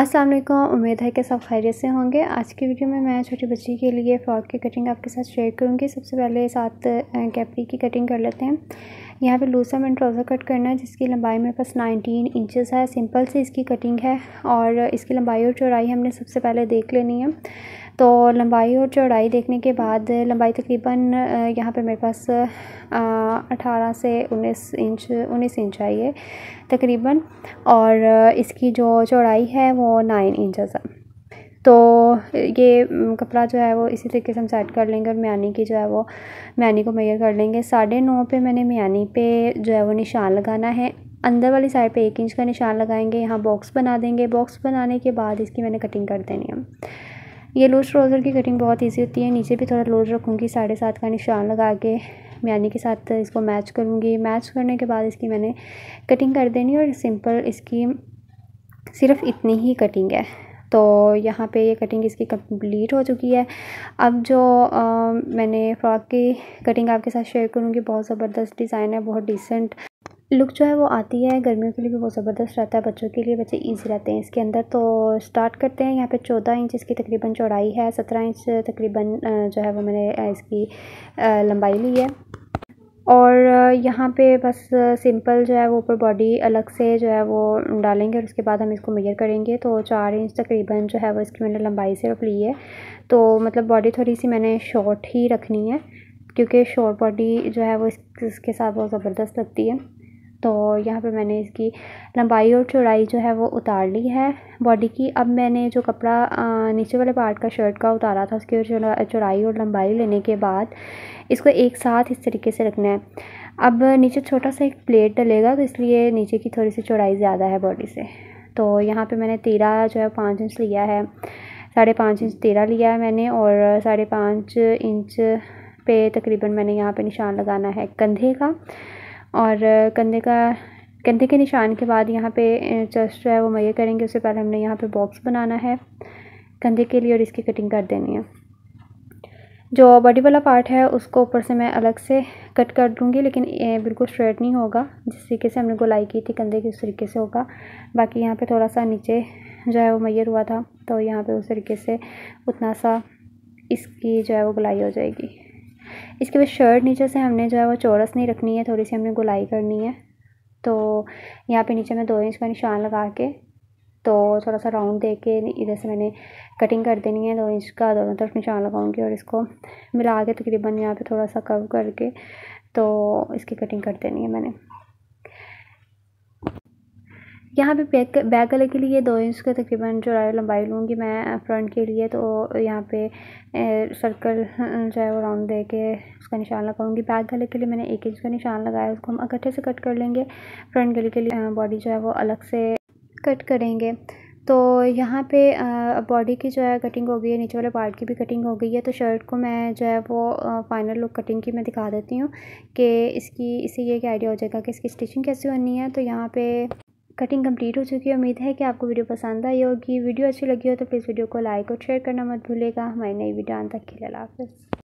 अस्सलाम वालेकुम उम्मीद है कि सब खैरियत से होंगे आज की वीडियो में मैं छोटी बच्ची के लिए फ्रॉक की कटिंग आपके साथ शेयर करूंगी सबसे पहले साथ कैपरी की कटिंग कर लेते हैं यहाँ पे लूसम एंड मैंने ट्राउज़र कट करना है जिसकी लंबाई मेरे पास नाइनटीन इंचेस है सिंपल से इसकी कटिंग है और इसकी लंबाई और चौड़ाई हमने सबसे पहले देख लेनी है तो लंबाई और चौड़ाई देखने के बाद लंबाई तकरीबन यहाँ पे मेरे पास अठारह से उन्नीस इंच उन्नीस इंच आई है तकरीबन और इसकी जो चौड़ाई है वो नाइन इंचेस है तो ये कपड़ा जो है वो इसी तरीके से हम सेट कर लेंगे और म्यानी की जो है वो म्यानी को मैयर कर लेंगे साढ़े नौ पे मैंने म्यानी पे जो है वो निशान लगाना है अंदर वाली साइड पे एक इंच का निशान लगाएंगे यहाँ बॉक्स बना देंगे बॉक्स बनाने के बाद इसकी मैंने कटिंग कर देनी है ये लूज ट्राउज़र की कटिंग बहुत ईजी होती है नीचे भी थोड़ा लूज रखूँगी साढ़े सात का निशान लगा के म्यानी के साथ इसको मैच करूँगी मैच करने के बाद इसकी मैंने कटिंग कर देनी और सिंपल इसकी सिर्फ इतनी ही कटिंग है तो यहाँ पे ये कटिंग इसकी कंप्लीट हो चुकी है अब जो आ, मैंने फ्रॉक की कटिंग आपके साथ शेयर करूँगी बहुत ज़बरदस्त डिज़ाइन है बहुत डिसेंट लुक जो है वो आती है गर्मियों के लिए भी बहुत ज़बरदस्त रहता है बच्चों के लिए बच्चे ईजी रहते हैं इसके अंदर तो स्टार्ट करते हैं यहाँ पे चौदह इंच इसकी तकरीबन चौड़ाई है सत्रह इंच तकरीबन जो है वो मैंने इसकी लंबाई ली है और यहाँ पे बस सिंपल जो है वो ऊपर बॉडी अलग से जो है वो डालेंगे और उसके बाद हम इसको मेजर करेंगे तो चार इंच तकरीबन जो है वो इसकी मैंने लंबाई से रख ली है तो मतलब बॉडी थोड़ी सी मैंने शॉर्ट ही रखनी है क्योंकि शॉर्ट बॉडी जो है वो इसके साथ बहुत ज़बरदस्त लगती है तो यहाँ पे मैंने इसकी लंबाई और चौड़ाई जो है वो उतार ली है बॉडी की अब मैंने जो कपड़ा नीचे वाले पार्ट का शर्ट का उतारा था उसकी चौड़ाई और लंबाई लेने के बाद इसको एक साथ इस तरीके से रखना है अब नीचे छोटा सा एक प्लेट डलेगा तो इसलिए नीचे की थोड़ी सी चौड़ाई ज़्यादा है बॉडी से तो यहाँ पर मैंने तेरह जो है पाँच इंच लिया है साढ़े पाँच इंच तेरह लिया है मैंने और साढ़े पाँच इंच पे तकरीबन मैंने यहाँ पे निशान लगाना है कंधे का और कंधे का कंधे के निशान के बाद यहाँ पे चेस्ट जो है वो मैया करेंगे उससे पहले हमने यहाँ पे बॉक्स बनाना है कंधे के लिए और इसकी कटिंग कर देनी है जो बॉडी वाला पार्ट है उसको ऊपर से मैं अलग से कट कर दूँगी लेकिन बिल्कुल स्ट्रेट नहीं होगा जिस तरीके से हमने गोलाई की थी कंधे की उस तरीके से होगा बाकी यहाँ पर थोड़ा सा नीचे जो है वो मैयर हुआ था तो यहाँ पर उस तरीके से उतना सा इसकी जो है वो गोलाई हो जाएगी इसके बाद शर्ट नीचे से हमने जो है वो चौरस नहीं रखनी है थोड़ी सी हमने गुलाई करनी है तो यहाँ पे नीचे मैं दो इंच का निशान लगा के तो थोड़ा सा राउंड दे के इधर से मैंने कटिंग कर देनी है दो इंच का दोनों तरफ निशान लगाऊंगी और इसको मिला के तकरीबन यहाँ पे थोड़ा सा कव करके तो इसकी कटिंग कर देनी है मैंने यहाँ पे बैक बैक कलर के लिए दो इंच का तकरीबन जो है लंबाई लूँगी मैं फ्रंट के लिए तो यहाँ पे सर्कल जो है वो राउंड दे के उसका निशान लगाऊंगी बैक गले के लिए मैंने एक इंच का निशान लगाया उसको हम इकट्ठे से कट कर लेंगे फ्रंट गले के लिए बॉडी जो है वो अलग से कट करेंगे तो यहाँ पे बॉडी की जो है कटिंग हो गई है नीचे वाले पार्ट की भी कटिंग हो गई है तो शर्ट को मैं जो है वो फाइनल लुक कटिंग की मैं दिखा देती हूँ कि इसकी इससे ये क्या आइडिया हो जाएगा कि इसकी स्टिचिंग कैसी होनी है तो यहाँ पे कटिंग कंप्लीट हो चुकी है उम्मीद है कि आपको वीडियो पसंद आई होगी वीडियो अच्छी लगी हो तो प्लीज़ वीडियो को लाइक और शेयर करना मत भूलेगा हमारी नई वीडियो आने तक के लिए हाफ़